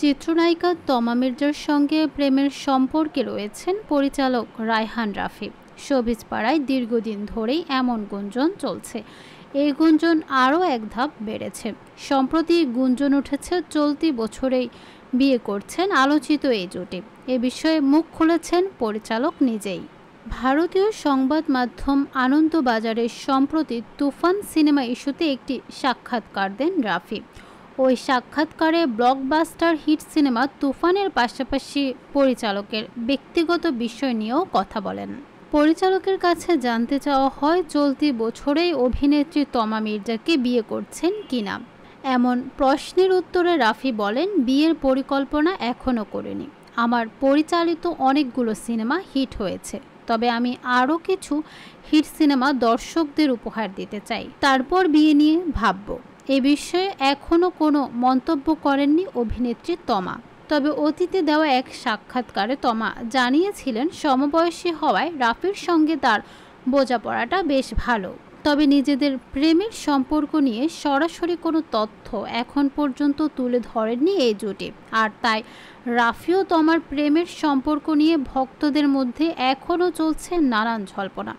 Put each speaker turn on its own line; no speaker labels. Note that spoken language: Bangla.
চিত্রনায়িকা তমা মির্জার সঙ্গে প্রেমের সম্পর্কে রয়েছেন পরিচালক রায়হান রাফি শোভিজ পাড়ায় দীর্ঘদিন ধরেই এমন গুঞ্জন চলছে এই গুঞ্জন আরও এক ধাপ বেড়েছে সম্প্রতি গুঞ্জন উঠেছে চলতি বছরেই বিয়ে করছেন আলোচিত এই জুটি এ বিষয়ে মুখ খুলেছেন পরিচালক নিজেই ভারতীয় সংবাদ মাধ্যম আনন্দবাজারের সম্প্রতি তুফান সিনেমা ইস্যুতে একটি সাক্ষাৎকার দেন রাফি ওই সাক্ষাৎকারে ব্লকবাস্টার হিট সিনেমা তুফানের পাশাপাশি পরিচালকের ব্যক্তিগত বিষয় নিয়েও কথা বলেন পরিচালকের কাছে জানতে চাওয়া হয় চলতি বছরেই অভিনেত্রী তমা মির্জাকে বিয়ে করছেন কিনা এমন প্রশ্নের উত্তরে রাফি বলেন বিয়ের পরিকল্পনা এখনও করিনি আমার পরিচালিত অনেকগুলো সিনেমা হিট হয়েছে তবে আমি আরও কিছু হিট সিনেমা দর্শকদের উপহার দিতে চাই তারপর বিয়ে নিয়ে ভাববো এ বিষয়ে এখনও কোনো মন্তব্য করেননি অভিনেত্রী তমা তবে অতীতে দেওয়া এক সাক্ষাৎকারে তমা জানিয়েছিলেন সমবয়সী হওয়ায় রাফির সঙ্গে তার বোঝাপড়াটা বেশ ভালো তবে নিজেদের প্রেমের সম্পর্ক নিয়ে সরাসরি কোনো তথ্য এখন পর্যন্ত তুলে ধরেননি এই জোটে আর তাই রাফিও তমার প্রেমের সম্পর্ক নিয়ে ভক্তদের মধ্যে এখনও চলছে নানান জল্পনা